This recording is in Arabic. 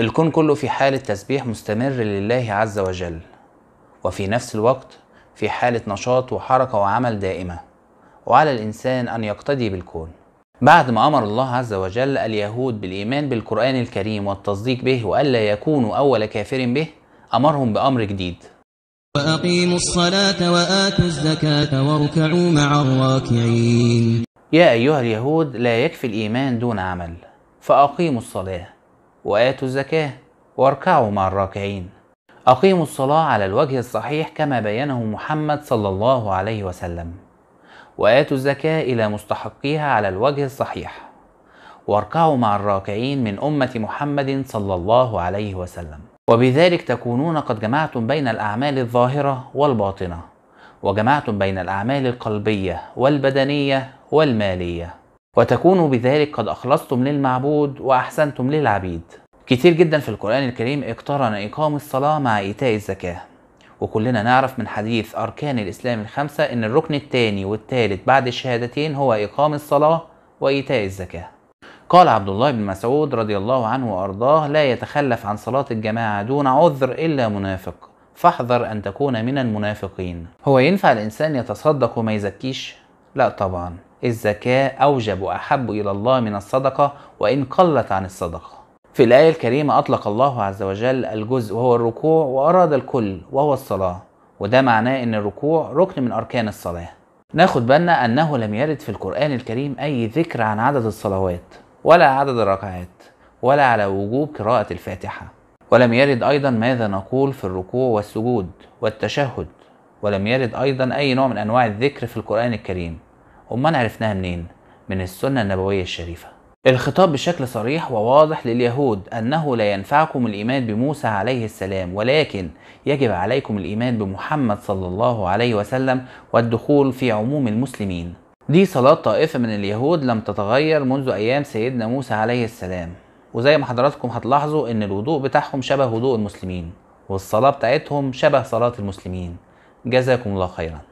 الكون كله في حالة تسبيح مستمر لله عز وجل وفي نفس الوقت في حالة نشاط وحركة وعمل دائمة وعلى الإنسان أن يقتدي بالكون بعد ما أمر الله عز وجل اليهود بالإيمان بالقرآن الكريم والتصديق به وألا يكونوا أول كافر به أمرهم بأمر جديد وأقيموا الصلاة وآتوا الزكاة واركعوا مع الراكعين يا أيها اليهود لا يكفي الإيمان دون عمل فأقيموا الصلاة وآتوا الزكاة واركعوا مع الراكعين أقيموا الصلاة على الوجه الصحيح كما بينه محمد صلى الله عليه وسلم وآتوا الزكاة إلى مستحقيها على الوجه الصحيح واركعوا مع الراكعين من أمة محمد صلى الله عليه وسلم وبذلك تكونون قد جمعتم بين الأعمال الظاهرة والباطنة وجمعتم بين الأعمال القلبية والبدنية والمالية وتكونوا بذلك قد أخلصتم للمعبود وأحسنتم للعبيد كتير جدا في القرآن الكريم اقترن إقام الصلاة مع إيتاء الزكاة وكلنا نعرف من حديث أركان الإسلام الخمسة إن الركن الثاني والثالث بعد الشهادتين هو إقام الصلاة وإيتاء الزكاة قال عبد الله بن مسعود رضي الله عنه وأرضاه لا يتخلف عن صلاة الجماعة دون عذر إلا منافق فاحذر أن تكون من المنافقين هو ينفع الإنسان يتصدق وما يزكيش؟ لا طبعا الزكاة أوجب وأحب إلى الله من الصدقة وإن قلت عن الصدقة في الآية الكريمة أطلق الله عز وجل الجزء وهو الركوع وأراد الكل وهو الصلاة وده معناه أن الركوع ركن من أركان الصلاة ناخد بالنا أنه لم يرد في القرآن الكريم أي ذكر عن عدد الصلوات ولا عدد الركعات ولا على وجوب قراءة الفاتحة ولم يرد أيضا ماذا نقول في الركوع والسجود والتشهد ولم يرد أيضا أي نوع من أنواع الذكر في القرآن الكريم أمال عرفناها منين؟ من السنة النبوية الشريفة الخطاب بشكل صريح وواضح لليهود أنه لا ينفعكم الإيمان بموسى عليه السلام ولكن يجب عليكم الإيمان بمحمد صلى الله عليه وسلم والدخول في عموم المسلمين دي صلاة طائفة من اليهود لم تتغير منذ أيام سيدنا موسى عليه السلام وزي ما حضراتكم هتلاحظوا إن الوضوء بتاعهم شبه وضوء المسلمين والصلاة بتاعتهم شبه صلاة المسلمين جزاكم الله خيرا